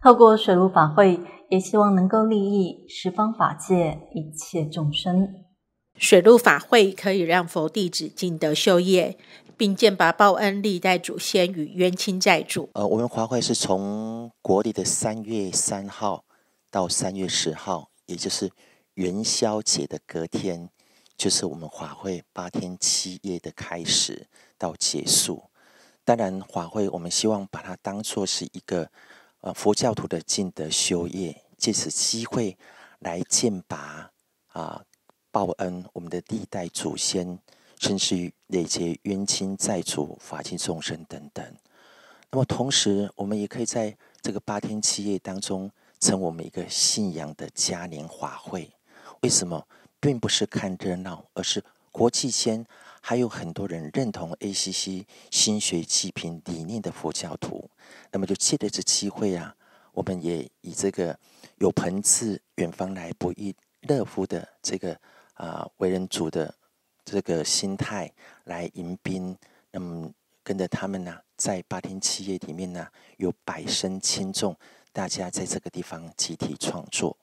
透过水陆法会，也希望能够利益十方法界一切众生。水陆法会可以让佛弟子尽德修业，并见拔报恩历代祖先与冤亲债主。呃，我们华会是从国历的三月三号到三月十号，也就是元宵节的隔天，就是我们华会八天七夜的开始到结束。当然，华会我们希望把它当作是一个。佛教徒的敬德修业，借此机会来建拔啊，报恩我们的历代祖先，甚至于那些冤亲债主、法界众生等等。那么，同时我们也可以在这个八天七夜当中，成我们一个信仰的嘉年华会。为什么？并不是看热闹，而是国际间。还有很多人认同 ACC 心水济贫理念的佛教徒，那么就借着这机会啊，我们也以这个有朋自远方来不亦乐乎的这个啊为人族的这个心态来迎宾。那么跟着他们呢，在八天七夜里面呢，有百身轻重，大家在这个地方集体创作。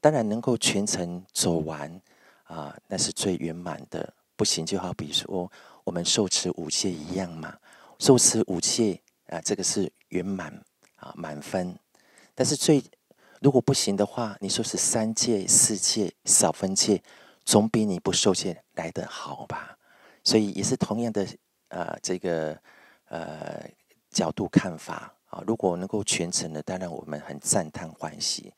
当然能够全程走完啊，那是最圆满的。不行，就好比说我们受持五戒一样嘛，受持五戒啊，这个是圆满啊满分，但是最如果不行的话，你说是三戒、四戒、少分戒，总比你不受戒来的好吧？所以也是同样的呃这个呃角度看法啊，如果能够全程的，当然我们很赞叹欢喜；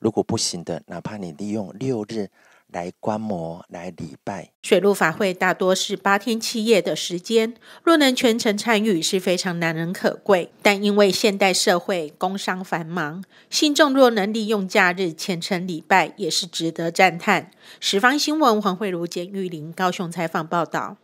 如果不行的，哪怕你利用六日。来观摩、来礼拜，水陆法会大多是八天七夜的时间，若能全程参与是非常难能可贵。但因为现代社会工商繁忙，信众若能利用假日虔诚礼拜，也是值得赞叹。十方新闻黄慧如、简玉林高雄采访报道。